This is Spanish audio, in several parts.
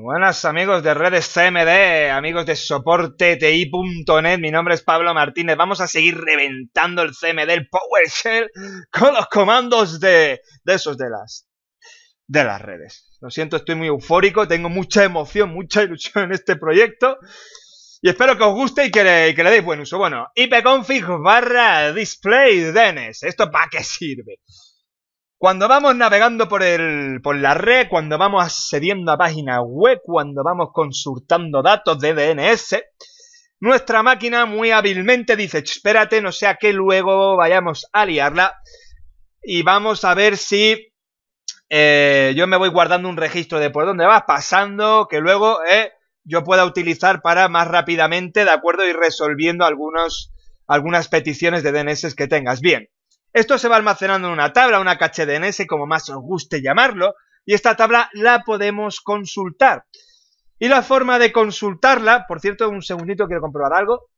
buenas amigos de redes CMD, amigos de soporte ti.net, mi nombre es Pablo Martínez, vamos a seguir reventando el CMD, el PowerShell, con los comandos de, de esos de las, de las redes. Lo siento, estoy muy eufórico, tengo mucha emoción, mucha ilusión en este proyecto y espero que os guste y que le, que le deis buen uso. Bueno, ipconfig barra display DNS, e ¿esto para qué sirve? Cuando vamos navegando por, el, por la red, cuando vamos accediendo a páginas web, cuando vamos consultando datos de DNS, nuestra máquina muy hábilmente dice, espérate, no sea que luego vayamos a liarla y vamos a ver si eh, yo me voy guardando un registro de por dónde vas pasando, que luego eh, yo pueda utilizar para más rápidamente, ¿de acuerdo? ir resolviendo algunos, algunas peticiones de DNS que tengas. Bien. Esto se va almacenando en una tabla, una caché DNS, como más os guste llamarlo, y esta tabla la podemos consultar. Y la forma de consultarla, por cierto, un segundito quiero comprobar algo.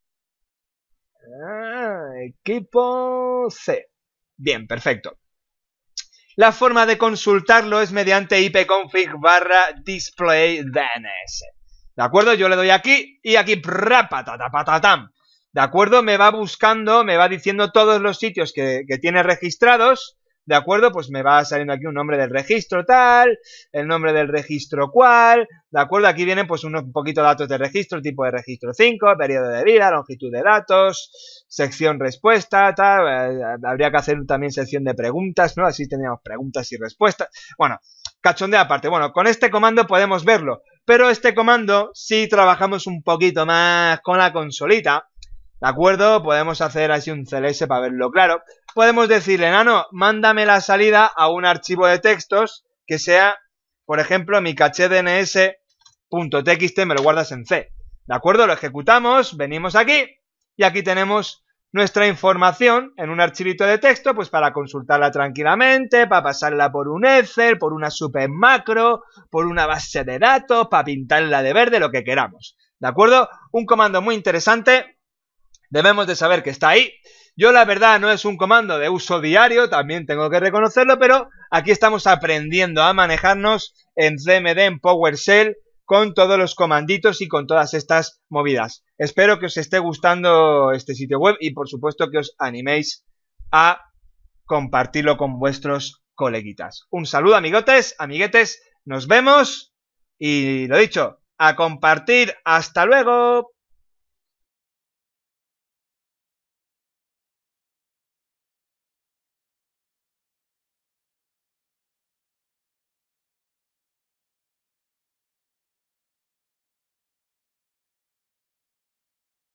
Ah, equipo C. Bien, perfecto. La forma de consultarlo es mediante ipconfig barra display DNS. ¿De acuerdo? Yo le doy aquí y aquí, ¿De acuerdo? Me va buscando, me va diciendo todos los sitios que, tiene registrados. ¿De acuerdo? Pues me va saliendo aquí un nombre del registro tal, el nombre del registro cual, ¿de acuerdo? Aquí vienen pues unos poquitos datos de registro, tipo de registro 5, periodo de vida, longitud de datos, sección respuesta, tal, eh, habría que hacer también sección de preguntas, ¿no? Así teníamos preguntas y respuestas. Bueno, de aparte. Bueno, con este comando podemos verlo, pero este comando si trabajamos un poquito más con la consolita ¿De acuerdo? Podemos hacer así un CLS para verlo claro. Podemos decirle, nano, mándame la salida a un archivo de textos que sea, por ejemplo, mi caché DNS.txt, me lo guardas en C. ¿De acuerdo? Lo ejecutamos, venimos aquí y aquí tenemos nuestra información en un archivito de texto, pues para consultarla tranquilamente, para pasarla por un Excel, por una super macro, por una base de datos, para pintarla de verde, lo que queramos. ¿De acuerdo? Un comando muy interesante debemos de saber que está ahí. Yo la verdad no es un comando de uso diario, también tengo que reconocerlo, pero aquí estamos aprendiendo a manejarnos en CMD, en PowerShell, con todos los comanditos y con todas estas movidas. Espero que os esté gustando este sitio web y por supuesto que os animéis a compartirlo con vuestros coleguitas. Un saludo amigotes, amiguetes, nos vemos y lo dicho, a compartir, hasta luego.